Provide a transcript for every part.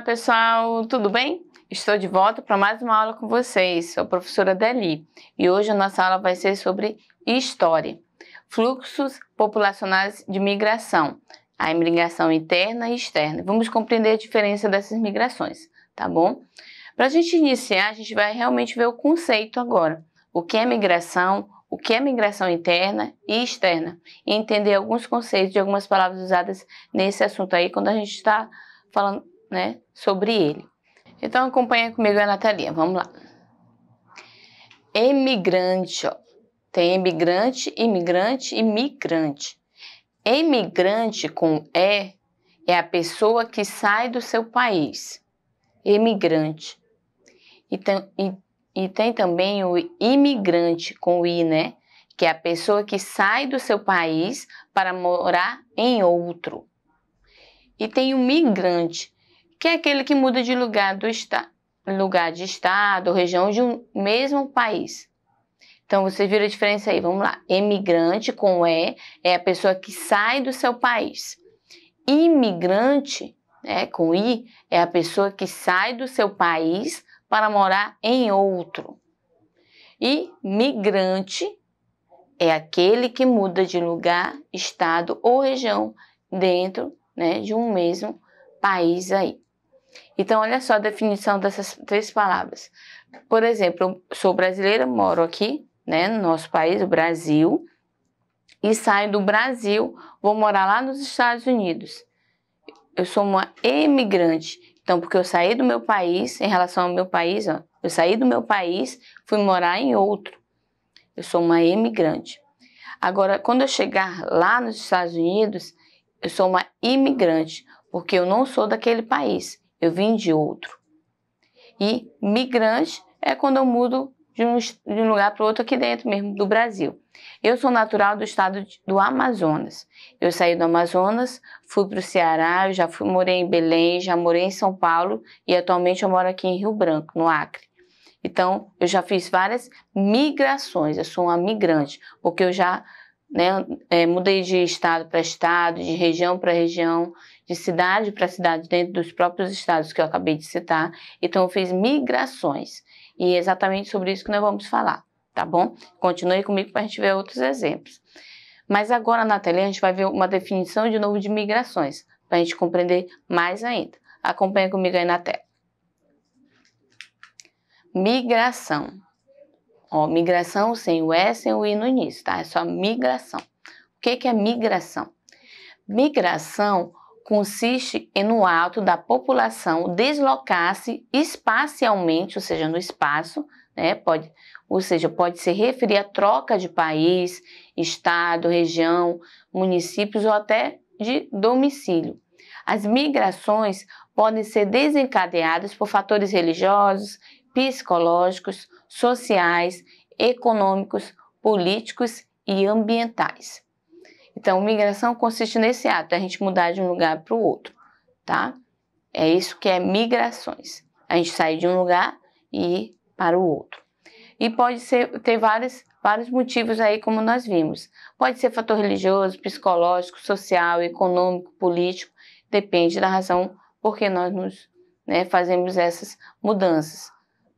Olá, pessoal, tudo bem? Estou de volta para mais uma aula com vocês. Sou a professora Deli e hoje a nossa aula vai ser sobre história, fluxos populacionais de migração, a imigração interna e externa. Vamos compreender a diferença dessas migrações, tá bom? Para a gente iniciar, a gente vai realmente ver o conceito agora. O que é migração, o que é migração interna e externa, e entender alguns conceitos de algumas palavras usadas nesse assunto aí quando a gente está falando né, sobre ele. Então acompanha comigo a Natalia, vamos lá. Emigrante, ó. Tem emigrante, imigrante e migrante. Emigrante com E é a pessoa que sai do seu país. Emigrante. E tem, e, e tem também o imigrante com I, né? Que é a pessoa que sai do seu país para morar em outro. E tem o migrante, que é aquele que muda de lugar, do esta, lugar de estado, região de um mesmo país. Então você viram a diferença aí, vamos lá. Emigrante com E é a pessoa que sai do seu país. Imigrante, né, com I, é a pessoa que sai do seu país para morar em outro. E migrante é aquele que muda de lugar, estado ou região dentro né, de um mesmo país aí. Então, olha só a definição dessas três palavras. Por exemplo, eu sou brasileira, moro aqui, né, no nosso país, o Brasil, e saio do Brasil, vou morar lá nos Estados Unidos. Eu sou uma emigrante. Então, porque eu saí do meu país, em relação ao meu país, ó, eu saí do meu país, fui morar em outro. Eu sou uma emigrante. Agora, quando eu chegar lá nos Estados Unidos, eu sou uma imigrante, porque eu não sou daquele país eu vim de outro. E migrante é quando eu mudo de um, de um lugar para outro aqui dentro mesmo do Brasil. Eu sou natural do estado do Amazonas. Eu saí do Amazonas, fui para o Ceará, eu já fui, morei em Belém, já morei em São Paulo e atualmente eu moro aqui em Rio Branco, no Acre. Então, eu já fiz várias migrações, eu sou uma migrante, porque eu já né? É, mudei de estado para estado, de região para região, de cidade para cidade, dentro dos próprios estados que eu acabei de citar. Então, eu fiz migrações. E é exatamente sobre isso que nós vamos falar, tá bom? Continue comigo para a gente ver outros exemplos. Mas agora na tela a gente vai ver uma definição de novo de migrações, para a gente compreender mais ainda. Acompanhe comigo aí na tela. Migração Ó, migração sem o S sem o I no início, tá? É só migração. O que, que é migração? Migração consiste em, no ato da população deslocar-se espacialmente, ou seja, no espaço, né? Pode, ou seja, pode se referir à troca de país, estado, região, municípios ou até de domicílio. As migrações podem ser desencadeadas por fatores religiosos, psicológicos, sociais, econômicos, políticos e ambientais. Então, migração consiste nesse ato, é a gente mudar de um lugar para o outro, tá? É isso que é migrações. A gente sai de um lugar e ir para o outro. E pode ser, ter vários motivos aí, como nós vimos. Pode ser fator religioso, psicológico, social, econômico, político, depende da razão porque nós nos né, fazemos essas mudanças.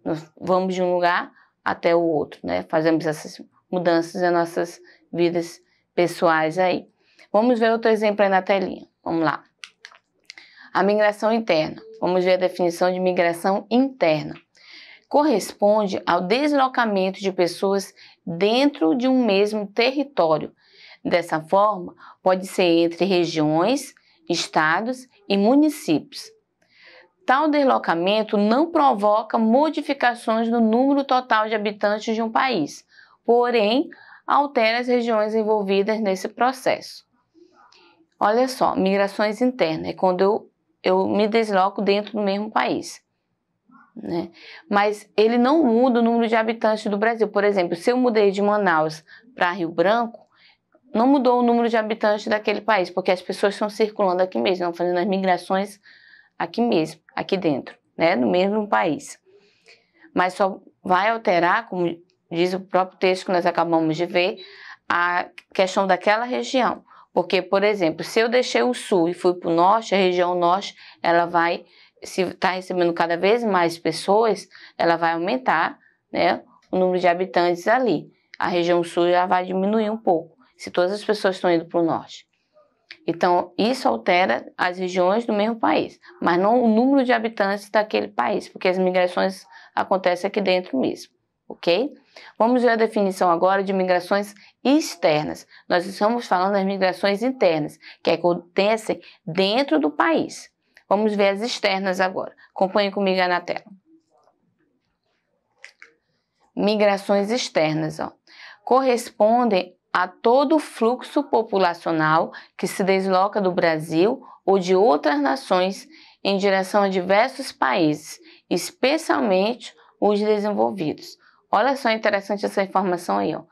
Nós vamos de um lugar até o outro, né? Fazemos essas mudanças nas nossas vidas pessoais aí. Vamos ver outro exemplo aí na telinha. Vamos lá. A migração interna. Vamos ver a definição de migração interna. Corresponde ao deslocamento de pessoas dentro de um mesmo território. Dessa forma, pode ser entre regiões, estados e municípios. Tal deslocamento não provoca modificações no número total de habitantes de um país, porém altera as regiões envolvidas nesse processo. Olha só, migrações internas é quando eu, eu me desloco dentro do mesmo país. Né? Mas ele não muda o número de habitantes do Brasil. Por exemplo, se eu mudei de Manaus para Rio Branco, não mudou o número de habitantes daquele país, porque as pessoas estão circulando aqui mesmo, estão fazendo as migrações aqui mesmo, aqui dentro, né, no mesmo país. Mas só vai alterar, como diz o próprio texto que nós acabamos de ver, a questão daquela região. Porque, por exemplo, se eu deixei o sul e fui para o norte, a região norte, ela vai, se está recebendo cada vez mais pessoas, ela vai aumentar né, o número de habitantes ali. A região sul já vai diminuir um pouco, se todas as pessoas estão indo para o norte. Então, isso altera as regiões do mesmo país, mas não o número de habitantes daquele país, porque as migrações acontecem aqui dentro mesmo, ok? Vamos ver a definição agora de migrações externas. Nós estamos falando das migrações internas, que acontecem dentro do país. Vamos ver as externas agora. Acompanhe comigo na tela. Migrações externas, ó, correspondem a todo o fluxo populacional que se desloca do Brasil ou de outras nações em direção a diversos países, especialmente os desenvolvidos. Olha só interessante essa informação aí, ó,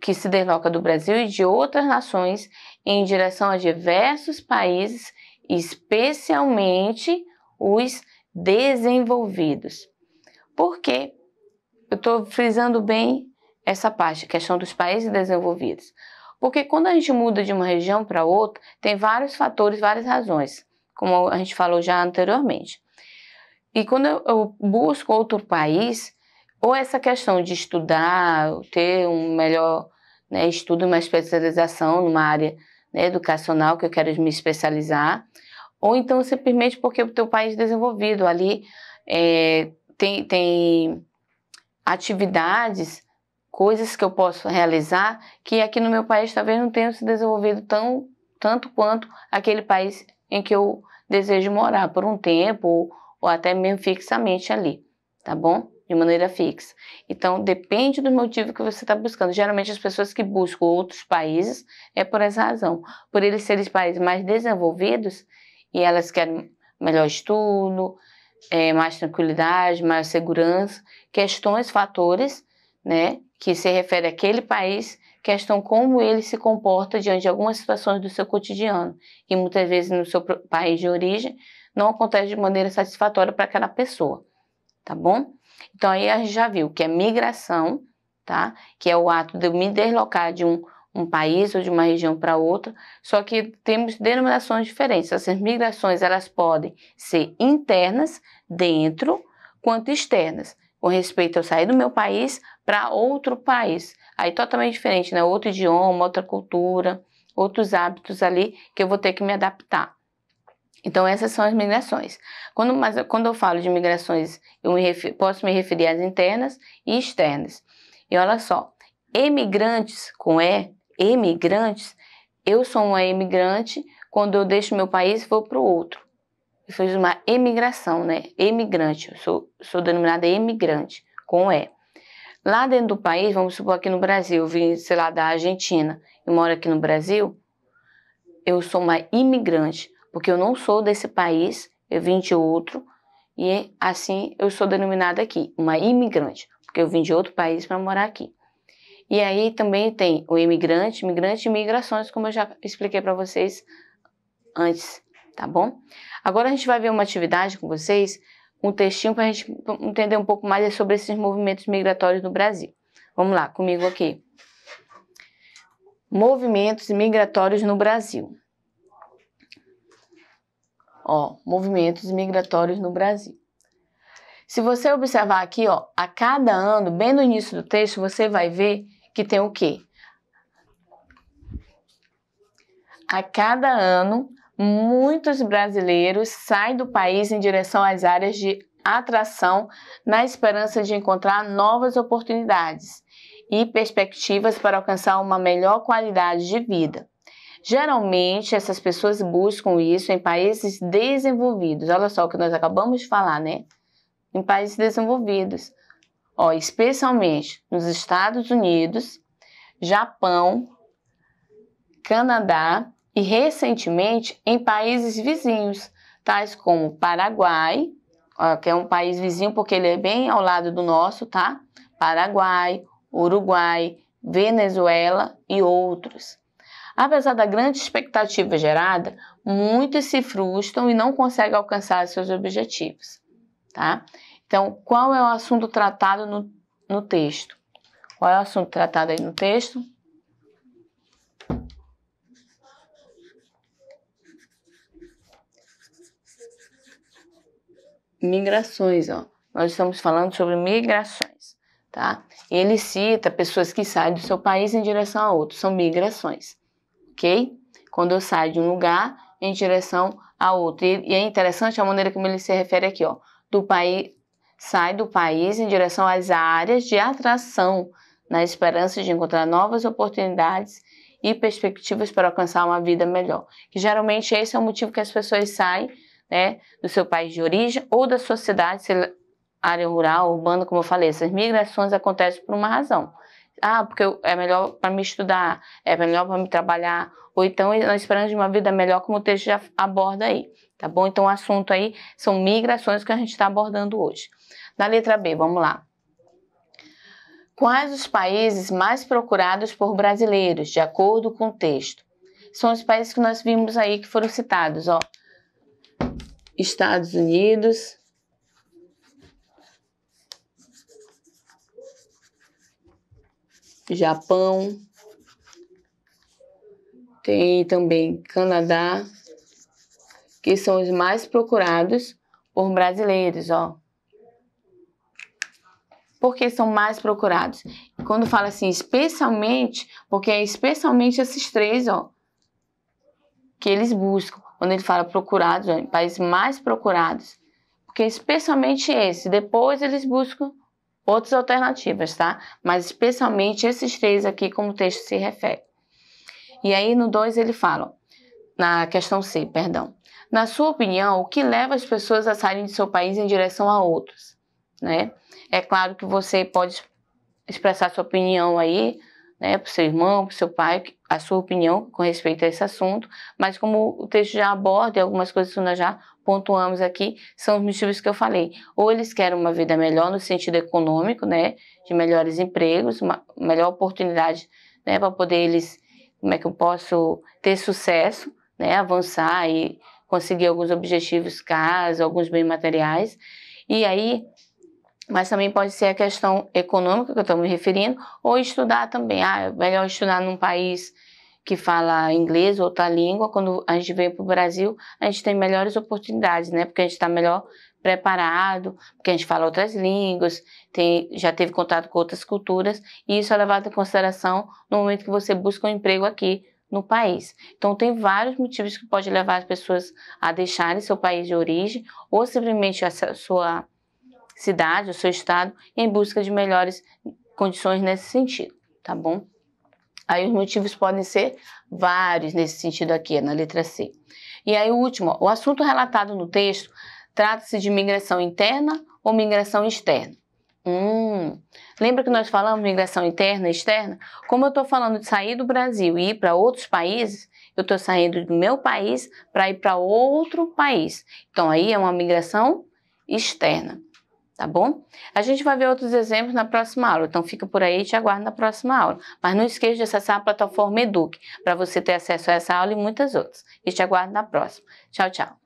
que se desloca do Brasil e de outras nações em direção a diversos países, especialmente os desenvolvidos. Por quê? Eu estou frisando bem essa parte, questão dos países desenvolvidos. Porque quando a gente muda de uma região para outra, tem vários fatores, várias razões, como a gente falou já anteriormente. E quando eu busco outro país, ou essa questão de estudar, ter um melhor né, estudo, uma especialização numa área né, educacional que eu quero me especializar, ou então simplesmente porque o teu país é desenvolvido ali é, tem, tem atividades coisas que eu posso realizar que aqui no meu país talvez não tenham se desenvolvido tão tanto quanto aquele país em que eu desejo morar por um tempo ou, ou até mesmo fixamente ali, tá bom? De maneira fixa. Então depende do motivo que você está buscando. Geralmente as pessoas que buscam outros países é por essa razão, por eles serem países mais desenvolvidos e elas querem melhor estudo, é, mais tranquilidade, mais segurança, questões, fatores, né, que se refere àquele país, questão como ele se comporta diante de algumas situações do seu cotidiano, que muitas vezes no seu país de origem não acontece de maneira satisfatória para aquela pessoa, tá bom? Então aí a gente já viu que é migração, tá? Que é o ato de eu me deslocar de um, um país ou de uma região para outra, só que temos denominações diferentes. Essas migrações elas podem ser internas dentro, quanto externas com respeito a eu sair do meu país para outro país. Aí totalmente diferente, né? Outro idioma, outra cultura, outros hábitos ali que eu vou ter que me adaptar. Então essas são as migrações. Quando, mas, quando eu falo de migrações, eu me posso me referir às internas e externas. E olha só, emigrantes com E, emigrantes, eu sou uma emigrante quando eu deixo meu país e vou para o outro eu sou uma emigração, né? Emigrante, sou, sou denominada emigrante, com E. Lá dentro do país, vamos supor aqui no Brasil, eu vim, sei lá, da Argentina e moro aqui no Brasil, eu sou uma imigrante, porque eu não sou desse país, eu vim de outro, e assim eu sou denominada aqui, uma imigrante, porque eu vim de outro país para morar aqui. E aí também tem o imigrante, imigrante e migrações, como eu já expliquei para vocês antes tá bom? Agora a gente vai ver uma atividade com vocês, um textinho para a gente entender um pouco mais é sobre esses movimentos migratórios no Brasil. Vamos lá, comigo aqui. Movimentos migratórios no Brasil. Ó, movimentos migratórios no Brasil. Se você observar aqui, ó, a cada ano, bem no início do texto, você vai ver que tem o quê? A cada ano, muitos brasileiros saem do país em direção às áreas de atração na esperança de encontrar novas oportunidades e perspectivas para alcançar uma melhor qualidade de vida. Geralmente, essas pessoas buscam isso em países desenvolvidos. Olha só o que nós acabamos de falar, né? Em países desenvolvidos. Ó, especialmente nos Estados Unidos, Japão, Canadá, e recentemente em países vizinhos, tais como Paraguai, que é um país vizinho porque ele é bem ao lado do nosso, tá? Paraguai, Uruguai, Venezuela e outros. Apesar da grande expectativa gerada, muitos se frustram e não conseguem alcançar seus objetivos. Tá? Então, qual é o assunto tratado no, no texto? Qual é o assunto tratado aí no texto? migrações, ó. Nós estamos falando sobre migrações, tá? ele cita pessoas que saem do seu país em direção a outro, são migrações, ok? Quando eu saio de um lugar em direção a outro. E, e é interessante a maneira como ele se refere aqui, ó. Do país, sai do país em direção às áreas de atração, na esperança de encontrar novas oportunidades e perspectivas para alcançar uma vida melhor. Que geralmente esse é o motivo que as pessoas saem né, do seu país de origem ou da sua cidade, se área rural, urbana, como eu falei, essas migrações acontecem por uma razão. Ah, porque é melhor para me estudar, é melhor para me trabalhar, ou então esperança de uma vida melhor, como o texto já aborda aí, tá bom? Então o assunto aí são migrações que a gente está abordando hoje. Na letra B, vamos lá. Quais os países mais procurados por brasileiros, de acordo com o texto? São os países que nós vimos aí que foram citados, ó. Estados Unidos. Japão, tem também Canadá, que são os mais procurados por brasileiros, ó. Porque são mais procurados. Quando fala assim, especialmente, porque é especialmente esses três, ó, que eles buscam quando ele fala procurados, olha, países mais procurados, porque especialmente esse, depois eles buscam outras alternativas, tá? Mas especialmente esses três aqui, como o texto se refere. E aí no 2 ele fala, na questão C, perdão. Na sua opinião, o que leva as pessoas a saírem de seu país em direção a outros? Né? É claro que você pode expressar sua opinião aí né, para o seu irmão, para o seu pai, a sua opinião com respeito a esse assunto, mas como o texto já aborda e algumas coisas que nós já pontuamos aqui, são os motivos que eu falei. Ou eles querem uma vida melhor no sentido econômico, né, de melhores empregos, uma melhor oportunidade né, para poder eles, como é que eu posso ter sucesso, né, avançar e conseguir alguns objetivos, casa, alguns bens materiais. E aí mas também pode ser a questão econômica que eu estou me referindo, ou estudar também. Ah, é melhor estudar num país que fala inglês, outra língua. Quando a gente vem para o Brasil, a gente tem melhores oportunidades, né? Porque a gente está melhor preparado, porque a gente fala outras línguas, tem, já teve contato com outras culturas, e isso é levado em consideração no momento que você busca um emprego aqui no país. Então, tem vários motivos que pode levar as pessoas a deixarem seu país de origem ou simplesmente a sua cidade, o seu estado, em busca de melhores condições nesse sentido, tá bom? Aí os motivos podem ser vários nesse sentido aqui, na letra C. E aí o último, o assunto relatado no texto trata-se de migração interna ou migração externa. Hum, lembra que nós falamos migração interna e externa? Como eu estou falando de sair do Brasil e ir para outros países, eu estou saindo do meu país para ir para outro país. Então aí é uma migração externa tá bom? A gente vai ver outros exemplos na próxima aula, então fica por aí e te aguardo na próxima aula. Mas não esqueça de acessar a plataforma Eduque para você ter acesso a essa aula e muitas outras. E te aguardo na próxima. Tchau, tchau.